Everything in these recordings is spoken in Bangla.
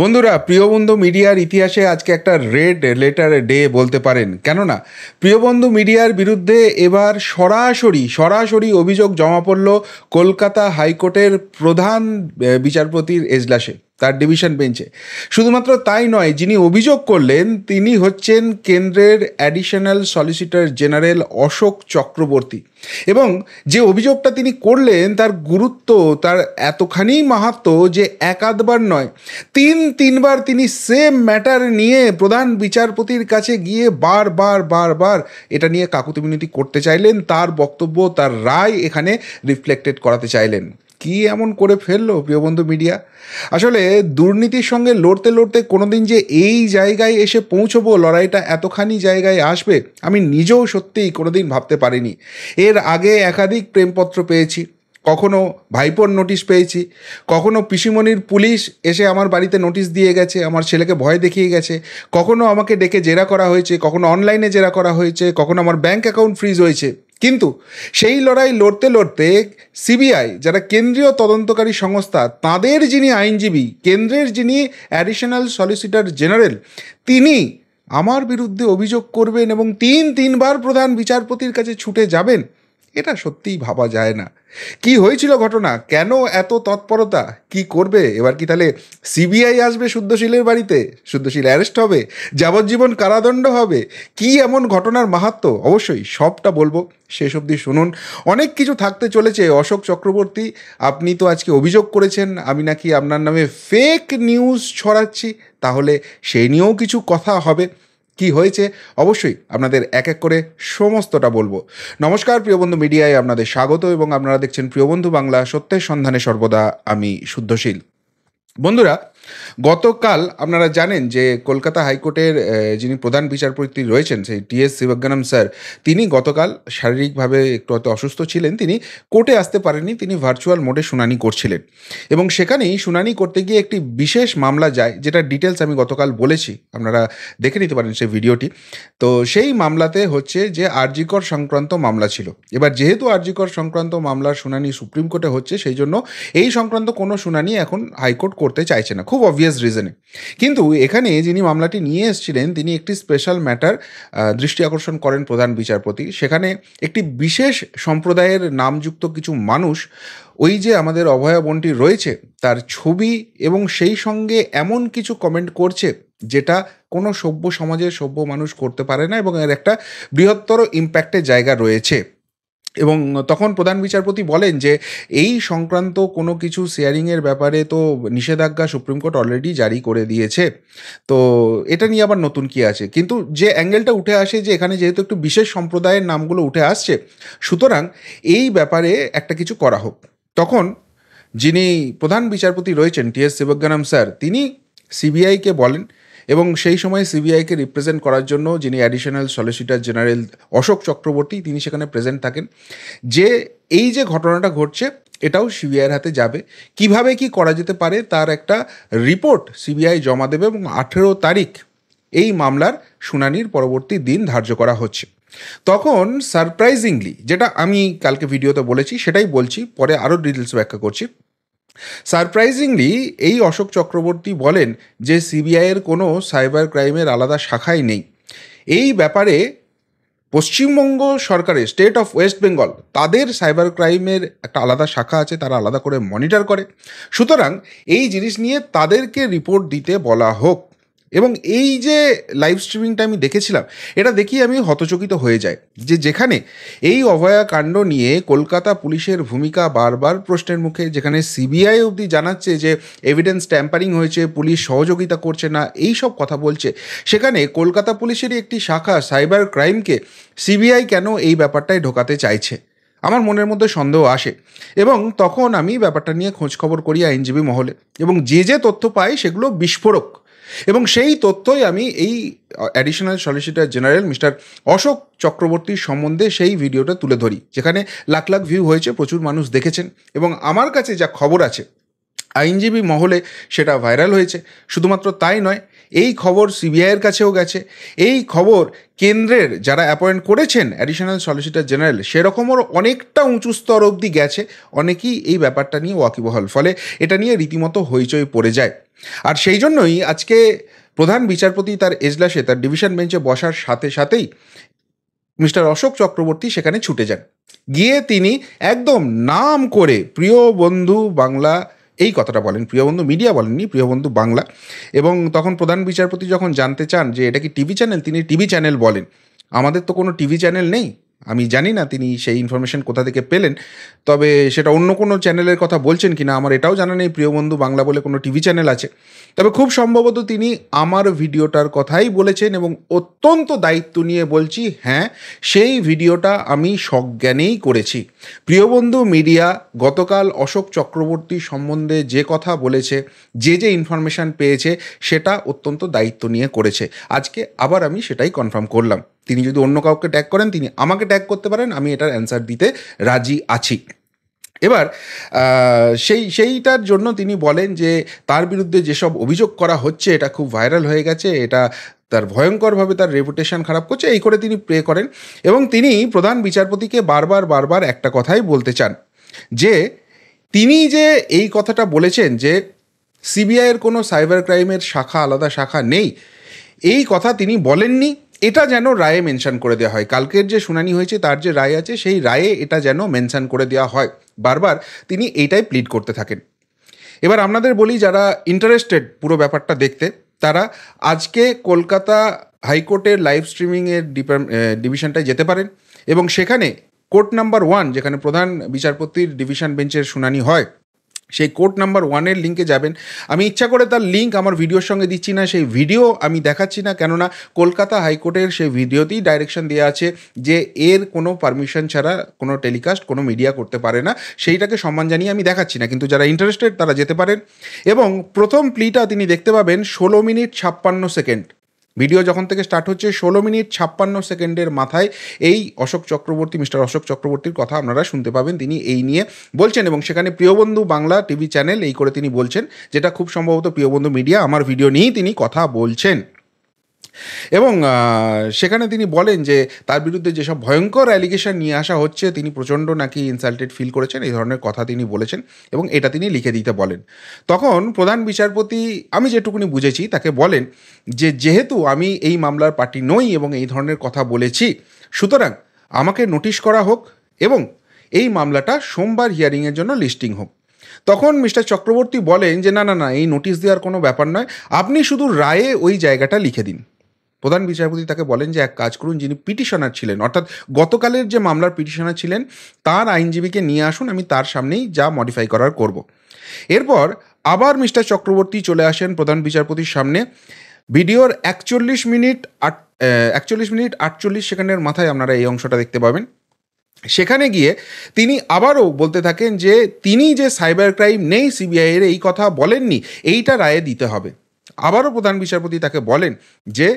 বন্ধুরা প্রিয়বন্ধু মিডিয়ার ইতিহাসে আজকে একটা রেড লেটার ডে বলতে পারেন কেননা প্রিয়বন্ধু মিডিয়ার বিরুদ্ধে এবার সরাসরি সরাসরি অভিযোগ জমা পড়ল কলকাতা হাইকোর্টের প্রধান বিচারপতির এজলাসে তার ডিভিশন বেঞ্চে শুধুমাত্র তাই নয় যিনি অভিযোগ করলেন তিনি হচ্ছেন কেন্দ্রের additional solicitor general Ashok Chakraborty এবং যে অভিযোগটা তিনি করলেন তার গুরুত্ব তার এতখানি মাহাত্ম যে এক আধবার নয় তিন তিনবার তিনি সেম ম্যাটার নিয়ে প্রধান বিচারপতির কাছে গিয়ে বারবার বারবার এটা নিয়ে কাকুতি মিনতি করতে চাইলেন তার বক্তব্য তার রায় এখানে রিফ্লেক্টেড করাতে চাইলেন কি এমন করে ফেললো বন্ধু মিডিয়া আসলে দুর্নীতির সঙ্গে লড়তে লড়তে কোনোদিন যে এই জায়গায় এসে পৌঁছবো লড়াইটা এতখানি জায়গায় আসবে আমি নিজেও সত্যিই কোনোদিন ভাবতে পারিনি এর আগে একাধিক প্রেমপত্র পেয়েছি কখনো ভাইপোর নোটিশ পেয়েছি কখনো পিসিমণির পুলিশ এসে আমার বাড়িতে নোটিশ দিয়ে গেছে আমার ছেলেকে ভয় দেখিয়ে গেছে কখনো আমাকে ডেকে জেরা করা হয়েছে কখনো অনলাইনে জেরা করা হয়েছে কখনো আমার ব্যাঙ্ক অ্যাকাউন্ট ফ্রিজ হয়েছে কিন্তু সেই লড়াই লড়তে লড়তে সিবিআই যারা কেন্দ্রীয় তদন্তকারী সংস্থা তাদের যিনি আইনজীবী কেন্দ্রের যিনি অ্যাডিশনাল সলিসিটর জেনারেল তিনি আমার বিরুদ্ধে অভিযোগ করবেন এবং তিন তিনবার প্রধান বিচারপতির কাছে ছুটে যাবেন এটা সত্যিই ভাবা যায় না কি হয়েছিল ঘটনা কেন এত তৎপরতা কি করবে এবার কি তাহলে সিবিআই আসবে শুদ্ধশীলের বাড়িতে শুদ্ধশীল অ্যারেস্ট হবে যাবজ্জীবন কারাদণ্ড হবে কি এমন ঘটনার মাহাত্ম অবশ্যই সবটা বলবো শেষ অবধি শুনুন অনেক কিছু থাকতে চলেছে অশোক চক্রবর্তী আপনি তো আজকে অভিযোগ করেছেন আমি নাকি আপনার নামে ফেক নিউজ ছড়াচ্ছি তাহলে সেই নিয়েও কিছু কথা হবে কি হয়েছে অবশ্যই আপনাদের এক এক করে সমস্তটা বলবো নমস্কার প্রিয় বন্ধু মিডিয়ায় আপনাদের স্বাগত এবং আপনারা দেখছেন প্রিয় বন্ধু বাংলা সত্যের সন্ধানে সর্বদা আমি শুদ্ধশীল বন্ধুরা গতকাল আপনারা জানেন যে কলকাতা হাইকোর্টের যিনি প্রধান বিচারপতি রয়েছেন সেই টি এস শিবজ্ঞানম স্যার তিনি গতকাল শারীরিকভাবে একটু হয়তো অসুস্থ ছিলেন তিনি কোর্টে আসতে পারেননি তিনি ভার্চুয়াল মোডে শুনানি করছিলেন এবং সেখানেই শুনানি করতে গিয়ে একটি বিশেষ মামলা যায় যেটা ডিটেলস আমি গতকাল বলেছি আপনারা দেখে নিতে পারেন সেই ভিডিওটি তো সেই মামলাতে হচ্ছে যে আরজিকর সংক্রান্ত মামলা ছিল এবার যেহেতু আরজিকর সংক্রান্ত মামলার শুনানি সুপ্রিম কোর্টে হচ্ছে সেই জন্য এই সংক্রান্ত কোনো শুনানি এখন হাইকোর্ট করতে চাইছে না খুব খুব অবভিয়াস রিজনে কিন্তু এখানে যিনি মামলাটি নিয়ে এসেছিলেন তিনি একটি স্পেশাল ম্যাটার দৃষ্টি আকর্ষণ করেন প্রধান বিচারপতি সেখানে একটি বিশেষ সম্প্রদায়ের নামযুক্ত কিছু মানুষ ওই যে আমাদের অভয়াবনটি বনটি রয়েছে তার ছবি এবং সেই সঙ্গে এমন কিছু কমেন্ট করছে যেটা কোনো সভ্য সমাজের সভ্য মানুষ করতে পারে না এবং এর একটা বৃহত্তর ইম্প্যাক্টের জায়গা রয়েছে এবং তখন প্রধান বিচারপতি বলেন যে এই সংক্রান্ত কোনো কিছু শেয়ারিংয়ের ব্যাপারে তো নিষেধাজ্ঞা সুপ্রিম কোর্ট অলরেডি জারি করে দিয়েছে তো এটা নিয়ে আবার নতুন কি আছে কিন্তু যে অ্যাঙ্গেলটা উঠে আসে যে এখানে যেহেতু একটু বিশেষ সম্প্রদায়ের নামগুলো উঠে আসছে সুতরাং এই ব্যাপারে একটা কিছু করা হোক তখন যিনি প্রধান বিচারপতি রয়েছেন টি এস শিবজ্ঞানাম স্যার তিনি সিবিআইকে বলেন এবং সেই সময় সিবিআইকে রিপ্রেজেন্ট করার জন্য যিনি additional solicitor general Ashok Chakraborty তিনি সেখানে প্রেজেন্ট থাকেন যে এই যে ঘটনাটা ঘটছে এটাও সিবিআইয়ের হাতে যাবে কিভাবে কি করা যেতে পারে তার একটা রিপোর্ট সিবিআই জমা দেবে এবং আঠেরো তারিখ এই মামলার শুনানির পরবর্তী দিন ধার্য করা হচ্ছে তখন সারপ্রাইজিংলি যেটা আমি কালকে ভিডিওতে বলেছি সেটাই বলছি পরে আরও ডিটেলস ব্যাখ্যা করছি সারপ্রাইজিংলি এই অশোক চক্রবর্তী বলেন যে সিবিআইয়ের কোনো সাইবার ক্রাইমের আলাদা শাখাই নেই এই ব্যাপারে পশ্চিমবঙ্গ সরকারের স্টেট অফ ওয়েস্ট বেঙ্গল তাদের সাইবার ক্রাইমের একটা আলাদা শাখা আছে তারা আলাদা করে মনিটর করে সুতরাং এই জিনিস নিয়ে তাদেরকে রিপোর্ট দিতে বলা হোক এবং এই যে লাইভ স্ট্রিমিংটা আমি দেখেছিলাম এটা দেখি আমি হতচকিত হয়ে যাই যে যেখানে এই অভয়া কাণ্ড নিয়ে কলকাতা পুলিশের ভূমিকা বারবার প্রশ্নের মুখে যেখানে সিবিআই অবধি জানাচ্ছে যে এভিডেন্স ট্যাম্পারিং হয়েছে পুলিশ সহযোগিতা করছে না এই সব কথা বলছে সেখানে কলকাতা পুলিশেরই একটি শাখা সাইবার ক্রাইমকে সিবিআই কেন এই ব্যাপারটায় ঢোকাতে চাইছে আমার মনের মধ্যে সন্দেহ আসে এবং তখন আমি ব্যাপারটা নিয়ে খোঁজখবর করি আইনজীবী মহলে এবং যে যে তথ্য পাই সেগুলো বিস্ফোরক এবং সেই তথ্যই আমি এই additional solicitor general mister Ashok চক্রবর্তীর সম্বন্ধে সেই ভিডিওটা তুলে ধরি যেখানে লাখ লাখ ভিউ হয়েছে প্রচুর মানুষ দেখেছেন এবং আমার কাছে যা খবর আছে আইনজীবী মহলে সেটা ভাইরাল হয়েছে শুধুমাত্র তাই নয় এই খবর সিবিআইয়ের কাছেও গেছে এই খবর কেন্দ্রের যারা অ্যাপয়েন্ট করেছেন অ্যাডিশনাল সলিসিটর জেনারেল সেরকমও অনেকটা উঁচু স্তর অবধি গেছে অনেকেই এই ব্যাপারটা নিয়ে ওয়াকিবহল ফলে এটা নিয়ে রীতিমতো হইচই পড়ে যায় আর সেই জন্যই আজকে প্রধান বিচারপতি তার এজলাসে তার ডিভিশন বেঞ্চে বসার সাথে সাথেই মিস্টার অশোক চক্রবর্তী সেখানে ছুটে যান গিয়ে তিনি একদম নাম করে প্রিয় বন্ধু বাংলা এই কথাটা বলেন প্রিয়বন্ধু মিডিয়া বলেননি প্রিয়বন্ধু বাংলা এবং তখন প্রধান বিচারপতি যখন জানতে চান যে এটা কি টিভি চ্যানেল তিনি টিভি চ্যানেল বলেন আমাদের তো কোনো টিভি চ্যানেল নেই আমি জানি না তিনি সেই ইনফরমেশন কোথা থেকে পেলেন তবে সেটা অন্য কোনো চ্যানেলের কথা বলছেন কিনা আমার এটাও জানা নেই প্রিয় বন্ধু বাংলা বলে কোনো টিভি চ্যানেল আছে তবে খুব সম্ভবত তিনি আমার ভিডিওটার কথাই বলেছেন এবং অত্যন্ত দায়িত্ব নিয়ে বলছি হ্যাঁ সেই ভিডিওটা আমি সজ্ঞানেই করেছি প্রিয় বন্ধু মিডিয়া গতকাল অশোক চক্রবর্তী সম্বন্ধে যে কথা বলেছে যে যে ইনফরমেশান পেয়েছে সেটা অত্যন্ত দায়িত্ব নিয়ে করেছে আজকে আবার আমি সেটাই কনফার্ম করলাম তিনি যদি অন্য কাউকে ট্যাগ করেন তিনি আমাকে ট্যাগ করতে পারেন আমি এটার অ্যান্সার দিতে রাজি আছি এবার সেই সেইটার জন্য তিনি বলেন যে তার বিরুদ্ধে যেসব অভিযোগ করা হচ্ছে এটা খুব ভাইরাল হয়ে গেছে এটা তার ভয়ঙ্করভাবে তার রেপুটেশন খারাপ করছে এই করে তিনি প্রে করেন এবং তিনি প্রধান বিচারপতিকে বারবার বারবার একটা কথাই বলতে চান যে তিনি যে এই কথাটা বলেছেন যে সিবিআইয়ের কোনো সাইবার ক্রাইমের শাখা আলাদা শাখা নেই এই কথা তিনি বলেননি এটা যেন রায়ে মেনশন করে দেওয়া হয় কালকের যে শুনানি হয়েছে তার যে রায় আছে সেই রায়ে এটা যেন মেনশন করে দেওয়া হয় বারবার তিনি এইটাই প্লিড করতে থাকেন এবার আপনাদের বলি যারা ইন্টারেস্টেড পুরো ব্যাপারটা দেখতে তারা আজকে কলকাতা হাইকোর্টের লাইভ স্ট্রিমিংয়ের ডিভিশনটায় যেতে পারেন এবং সেখানে কোর্ট নাম্বার ওয়ান যেখানে প্রধান বিচারপতির ডিভিশন বেঞ্চের শুনানি হয় সেই কোড নাম্বার ওয়ানের লিঙ্কে যাবেন আমি ইচ্ছা করে তার লিঙ্ক আমার ভিডিওর সঙ্গে দিচ্ছি না সেই ভিডিও আমি দেখাচ্ছি না কেননা কলকাতা হাইকোর্টের সেই ভিডিওতেই ডাইরেকশন দেওয়া আছে যে এর কোনো পারমিশন ছাড়া কোনো টেলিকাস্ট কোনো মিডিয়া করতে পারে না সেইটাকে সম্মান জানিয়ে আমি দেখাচ্ছি না কিন্তু যারা ইন্টারেস্টেড তারা যেতে পারেন এবং প্রথম প্লিটা তিনি দেখতে পাবেন ষোলো মিনিট ছাপ্পান্ন সেকেন্ড ভিডিও যখন থেকে স্টার্ট হচ্ছে ষোলো মিনিট ছাপ্পান্ন সেকেন্ডের মাথায় এই অশোক চক্রবর্তী মিস্টার অশোক চক্রবর্তীর কথা আপনারা শুনতে পাবেন তিনি এই নিয়ে বলছেন এবং সেখানে প্রিয়বন্ধু বাংলা টিভি চ্যানেল এই করে তিনি বলছেন যেটা খুব সম্ভবত প্রিয়বন্ধু মিডিয়া আমার ভিডিও নিয়েই তিনি কথা বলছেন এবং সেখানে তিনি বলেন যে তার বিরুদ্ধে যেসব ভয়ঙ্কর অ্যালিগেশন নিয়ে আসা হচ্ছে তিনি প্রচণ্ড নাকি ইনসাল্টেড ফিল করেছেন এই ধরনের কথা তিনি বলেছেন এবং এটা তিনি লিখে দিতে বলেন তখন প্রধান বিচারপতি আমি যেটুকুনি বুঝেছি তাকে বলেন যে যেহেতু আমি এই মামলার পার্টি নই এবং এই ধরনের কথা বলেছি সুতরাং আমাকে নোটিশ করা হোক এবং এই মামলাটা সোমবার হিয়ারিংয়ের জন্য লিস্টিং হোক তখন মিস্টার চক্রবর্তী বলেন যে না না না এই নোটিশ দেওয়ার কোনো ব্যাপার নয় আপনি শুধু রায়ে ওই জায়গাটা লিখে দিন প্রধান বিচারপতি তাকে বলেন যে এক কাজ করুন যিনি পিটিশনার ছিলেন অর্থাৎ গতকালের যে মামলার পিটিশনার ছিলেন তার আইনজীবীকে নিয়ে আসুন আমি তার সামনেই যা মডিফাই করার করব। এরপর আবার মিস্টার চক্রবর্তী চলে আসেন প্রধান বিচারপতির সামনে ভিডিওর একচল্লিশ মিনিট আট একচল্লিশ মিনিট আটচল্লিশ সেকেন্ডের মাথায় আপনারা এই অংশটা দেখতে পাবেন সেখানে গিয়ে তিনি আবারও বলতে থাকেন যে তিনি যে সাইবার ক্রাইম নেই সিবিআইয়ের এই কথা বলেননি এইটা রায়ে দিতে হবে আবারও প্রধান বিচারপতি তাকে বলেন যে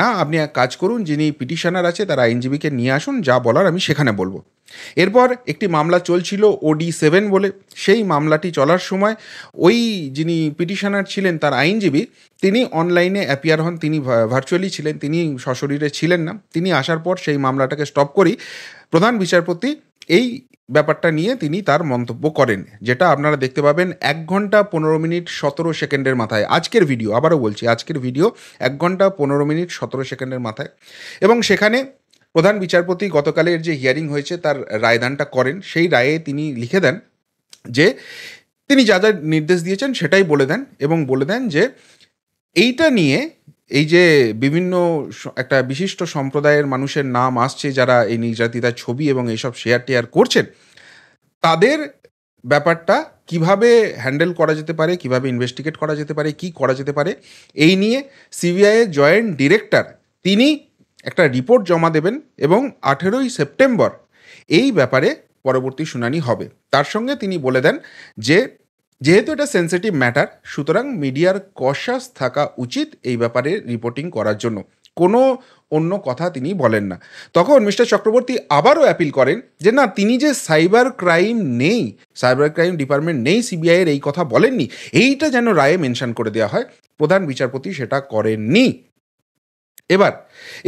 না আপনি এক কাজ করুন যিনি পিটিশনার আছে তার আইনজীবীকে নিয়ে আসুন যা বলার আমি সেখানে বলবো এরপর একটি মামলা চলছিল ওডি সেভেন বলে সেই মামলাটি চলার সময় ওই যিনি পিটিশনার ছিলেন তার আইনজীবী তিনি অনলাইনে অ্যাপিয়ার হন তিনি ভার্চুয়ালি ছিলেন তিনি সশরীরে ছিলেন না তিনি আসার পর সেই মামলাটাকে স্টপ করি প্রধান বিচারপতি এই ব্যাপারটা নিয়ে তিনি তার মন্তব্য করেন যেটা আপনারা দেখতে পাবেন এক ঘন্টা পনেরো মিনিট সতেরো সেকেন্ডের মাথায় আজকের ভিডিও আবারও বলছি আজকের ভিডিও এক ঘন্টা পনেরো মিনিট সতেরো সেকেন্ডের মাথায় এবং সেখানে প্রধান বিচারপতি গতকালের যে হিয়ারিং হয়েছে তার রায়দানটা করেন সেই রায়ে তিনি লিখে দেন যে তিনি যা যা নির্দেশ দিয়েছেন সেটাই বলে দেন এবং বলে দেন যে এইটা নিয়ে এই যে বিভিন্ন একটা বিশিষ্ট সম্প্রদায়ের মানুষের নাম আসছে যারা এই নির্যাতিতার ছবি এবং এইসব শেয়ার টেয়ার করছেন তাদের ব্যাপারটা কিভাবে হ্যান্ডেল করা যেতে পারে কিভাবে ইনভেস্টিগেট করা যেতে পারে কি করা যেতে পারে এই নিয়ে সিবিআইয়ের জয়েন্ট ডিরেক্টর তিনি একটা রিপোর্ট জমা দেবেন এবং আঠেরোই সেপ্টেম্বর এই ব্যাপারে পরবর্তী শুনানি হবে তার সঙ্গে তিনি বলে দেন যে যেহেতু এটা সেন্সিটিভ ম্যাটার সুতরাং মিডিয়ার কশাস থাকা উচিত এই ব্যাপারে রিপোর্টিং করার জন্য কোনো অন্য কথা তিনি বলেন না তখন মিস্টার চক্রবর্তী আবারও অ্যাপিল করেন যে না তিনি যে সাইবার ক্রাইম নেই সাইবার ক্রাইম ডিপার্টমেন্ট নেই সিবিআইয়ের এই কথা বলেননি এইটা যেন রায়ে মেনশন করে দেওয়া হয় প্রধান বিচারপতি সেটা করেননি এবার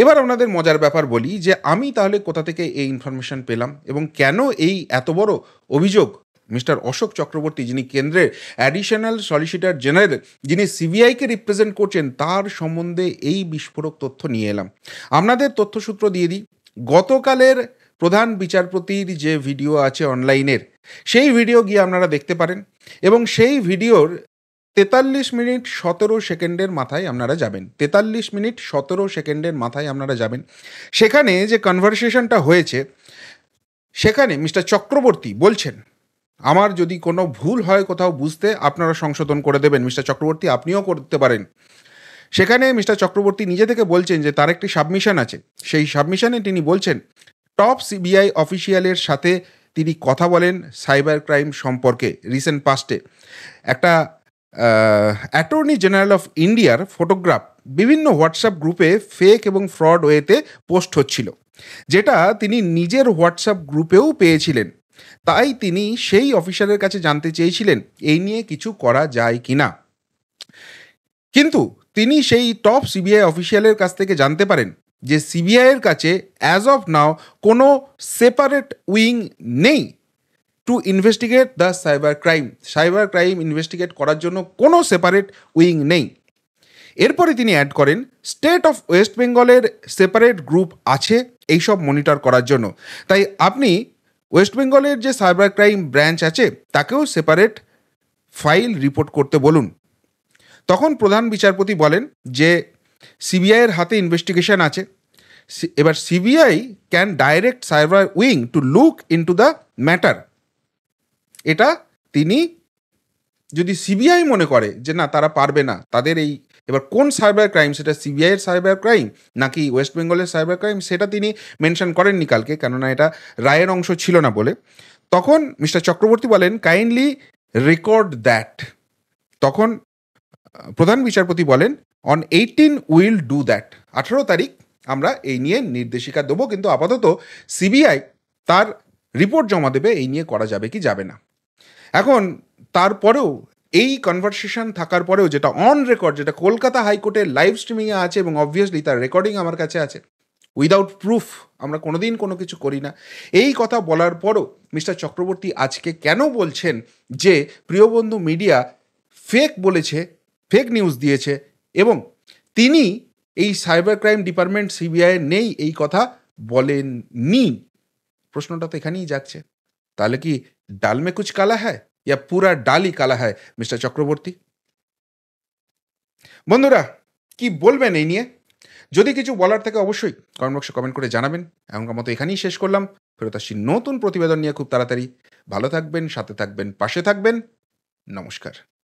এবার ওনাদের মজার ব্যাপার বলি যে আমি তাহলে কোথা থেকে এই ইনফরমেশান পেলাম এবং কেন এই এত বড় অভিযোগ মিস্টার অশোক চক্রবর্তী যিনি কেন্দ্রের অ্যাডিশনাল সলিসিটর জেনারেল যিনি সিবিআইকে রিপ্রেজেন্ট করছেন তার সম্বন্ধে এই বিস্ফোরক তথ্য নিয়ে এলাম আপনাদের তথ্যসূত্র দিয়ে দিই গতকালের প্রধান বিচারপতির যে ভিডিও আছে অনলাইনের সেই ভিডিও গিয়ে আপনারা দেখতে পারেন এবং সেই ভিডিওর তেতাল্লিশ মিনিট সতেরো সেকেন্ডের মাথায় আপনারা যাবেন তেতাল্লিশ মিনিট সতেরো সেকেন্ডের মাথায় আপনারা যাবেন সেখানে যে কনভারসেশনটা হয়েছে সেখানে মিস্টার চক্রবর্তী বলছেন আমার যদি কোনো ভুল হয় কোথাও বুঝতে আপনারা সংশোধন করে দেবেন মিস্টার চক্রবর্তী আপনিও করতে পারেন সেখানে মিস্টার চক্রবর্তী নিজে থেকে বলছেন যে তার একটি সাবমিশন আছে সেই সাবমিশনে তিনি বলছেন টপ সিবিআই অফিসিয়ালের সাথে তিনি কথা বলেন সাইবার ক্রাইম সম্পর্কে রিসেন্ট পাস্টে একটা অ্যাটর্নি জেনারেল অফ ইন্ডিয়ার ফটোগ্রাফ বিভিন্ন হোয়াটসঅ্যাপ গ্রুপে ফেক এবং ফ্রড ওয়েতে পোস্ট হচ্ছিল যেটা তিনি নিজের হোয়াটসঅ্যাপ গ্রুপেও পেয়েছিলেন তাই তিনি সেই অফিসারের কাছে জানতে চেয়েছিলেন এই নিয়ে কিছু করা যায় কি না কিন্তু তিনি সেই টপ সিবিআই অফিসিয়ালের কাছ থেকে জানতে পারেন যে সিবিআইয়ের কাছে অ্যাজ অফ নাও কোনো সেপারেট উইং নেই to investigate the cyber crime cyber crime investigate করার জন্য কোনো সেপারেট উইং নেই এরপরে তিনি অ্যাড করেন স্টেট অফ ওয়েস্ট বেঙ্গলের সেপারেট গ্রুপ আছে এইসব মনিটর করার জন্য তাই আপনি ওয়েস্ট বেঙ্গলের যে সাইবার ক্রাইম ব্রাঞ্চ আছে তাকেও সেপারেট ফাইল রিপোর্ট করতে বলুন তখন প্রধান বিচারপতি বলেন যে সিবিআইয়ের হাতে ইনভেস্টিগেশন আছে এবার CBI can direct cyber wing to look to the matter এটা তিনি যদি সিবিআই মনে করে যে না তারা পারবে না তাদের এই এবার কোন সাইবার ক্রাইম সেটা সিবিআইয়ের সাইবার ক্রাইম নাকি ওয়েস্ট বেঙ্গলের সাইবার ক্রাইম সেটা তিনি মেনশন করেননি কালকে কেননা এটা রায়ের অংশ ছিল না বলে তখন মিস্টার চক্রবর্তী বলেন কাইন্ডলি রেকর্ড দ্যাট তখন প্রধান বিচারপতি বলেন on eighteen will do that আঠারো তারিখ আমরা এই নিয়ে নির্দেশিকা দেবো কিন্তু আপাতত সিবিআই তার রিপোর্ট জমা দেবে এই নিয়ে করা যাবে কি যাবে না এখন তারপরেও এই কনভারসেশন থাকার পরেও যেটা অন রেকর্ড যেটা কলকাতা হাইকোর্টের লাইভ স্ট্রিমিংয়ে আছে এবং অবভিয়াসলি তার রেকর্ডিং আমার কাছে আছে উইদাউট প্রুফ আমরা কোনোদিন কোনো কিছু করি না এই কথা বলার পরও মিস্টার চক্রবর্তী আজকে কেন বলছেন যে প্রিয়বন্ধু মিডিয়া ফেক বলেছে ফেক নিউজ দিয়েছে এবং তিনি এই সাইবার ক্রাইম ডিপার্টমেন্ট সিবিআই নেই এই কথা বলেননি প্রশ্নটা তো এখানেই যাচ্ছে তাহলে কি ডালমে কুচ কালা হ্যায় ইয়া पूरा ডালি কালা হয় মিস্টার চক্রবর্তী বন্ধুরা কি বলবেন এই নিয়ে যদি কিছু বলার থাকে অবশ্যই কমেন্ট বক্সে কমেন্ট করে জানাবেন এখনকার মতো এখানেই শেষ করলাম ফেরত আসছি নতুন প্রতিবেদন নিয়ে খুব তাড়াতাড়ি ভালো থাকবেন সাথে থাকবেন পাশে থাকবেন নমস্কার